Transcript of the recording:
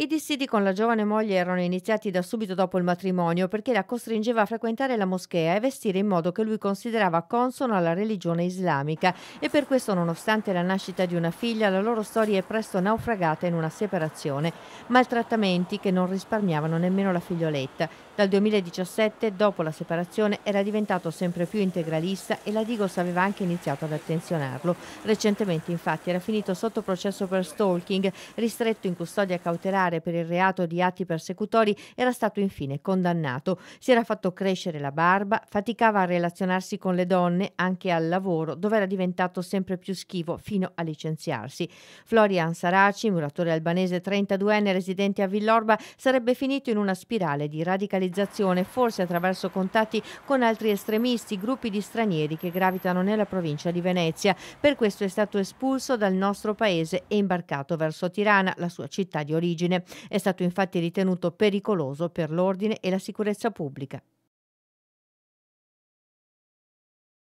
I dissidi con la giovane moglie erano iniziati da subito dopo il matrimonio perché la costringeva a frequentare la moschea e vestire in modo che lui considerava consono alla religione islamica e per questo nonostante la nascita di una figlia la loro storia è presto naufragata in una separazione, maltrattamenti che non risparmiavano nemmeno la figlioletta. Dal 2017, dopo la separazione, era diventato sempre più integralista e la Digos aveva anche iniziato ad attenzionarlo. Recentemente infatti era finito sotto processo per stalking, ristretto in custodia cautelare particolare per il reato di atti persecutori, era stato infine condannato. Si era fatto crescere la barba, faticava a relazionarsi con le donne, anche al lavoro, dove era diventato sempre più schivo fino a licenziarsi. Florian Saraci, muratore albanese 32enne residente a Villorba, sarebbe finito in una spirale di radicalizzazione, forse attraverso contatti con altri estremisti, gruppi di stranieri che gravitano nella provincia di Venezia. Per questo è stato espulso dal nostro paese e imbarcato verso Tirana, la sua città di origine dell'ordine. È stato infatti ritenuto pericoloso per l'ordine e la sicurezza pubblica.